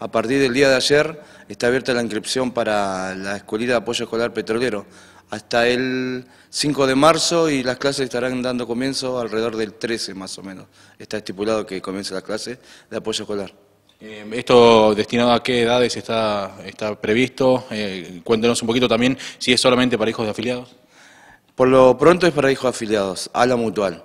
A partir del día de ayer está abierta la inscripción para la Escuelita de Apoyo Escolar Petrolero hasta el 5 de marzo y las clases estarán dando comienzo alrededor del 13 más o menos. Está estipulado que comience la clase de apoyo escolar. Eh, ¿Esto destinado a qué edades está, está previsto? Eh, cuéntenos un poquito también si es solamente para hijos de afiliados. Por lo pronto es para hijos afiliados, a la mutual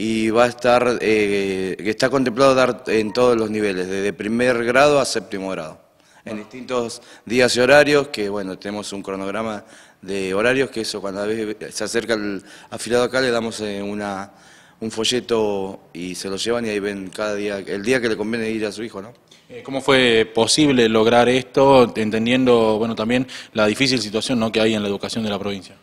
y va a estar, eh, está contemplado dar en todos los niveles, desde primer grado a séptimo grado, en distintos días y horarios, que bueno, tenemos un cronograma de horarios, que eso cuando se acerca el afilado acá le damos eh, una, un folleto y se lo llevan y ahí ven cada día, el día que le conviene ir a su hijo, ¿no? Eh, ¿Cómo fue posible lograr esto, entendiendo bueno también la difícil situación ¿no? que hay en la educación de la provincia?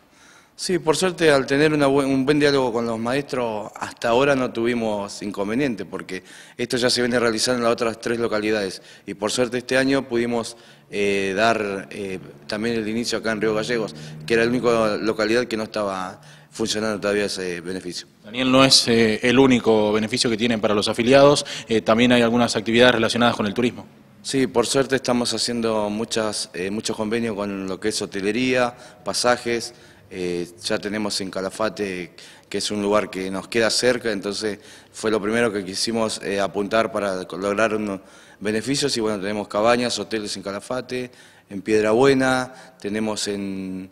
Sí, por suerte al tener un buen diálogo con los maestros, hasta ahora no tuvimos inconveniente, porque esto ya se viene realizando en las otras tres localidades. Y por suerte este año pudimos eh, dar eh, también el inicio acá en Río Gallegos, que era la única localidad que no estaba funcionando todavía ese beneficio. Daniel, no es eh, el único beneficio que tienen para los afiliados, también hay algunas actividades relacionadas con el turismo. Sí, por suerte estamos haciendo muchas, muchos convenios con lo que es hotelería, pasajes, eh, ya tenemos en Calafate, que es un lugar que nos queda cerca, entonces fue lo primero que quisimos eh, apuntar para lograr beneficios. Y bueno, tenemos cabañas, hoteles en Calafate, en Piedra Buena, tenemos en,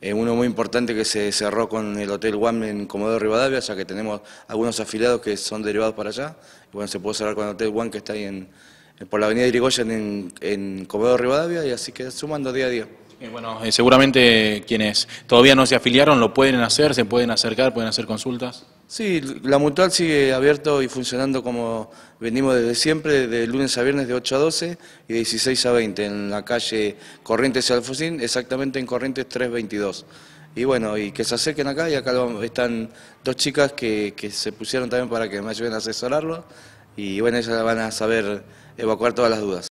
uno muy importante que se cerró con el Hotel One en Comodoro Rivadavia, ya que tenemos algunos afiliados que son derivados para allá. Y bueno, se puede cerrar con el Hotel One que está ahí en, por la avenida de Irigoyen en, Comedor Comodoro Rivadavia, y así que sumando día a día. Eh, bueno, eh, seguramente quienes todavía no se afiliaron lo pueden hacer, se pueden acercar, pueden hacer consultas. Sí, la mutual sigue abierto y funcionando como venimos desde siempre, de lunes a viernes de 8 a 12 y de 16 a 20, en la calle Corrientes y Alfonsín, exactamente en Corrientes 322. Y bueno, y que se acerquen acá, y acá están dos chicas que se pusieron también para que me ayuden a asesorarlo, y bueno, ellas van a saber evacuar todas las dudas.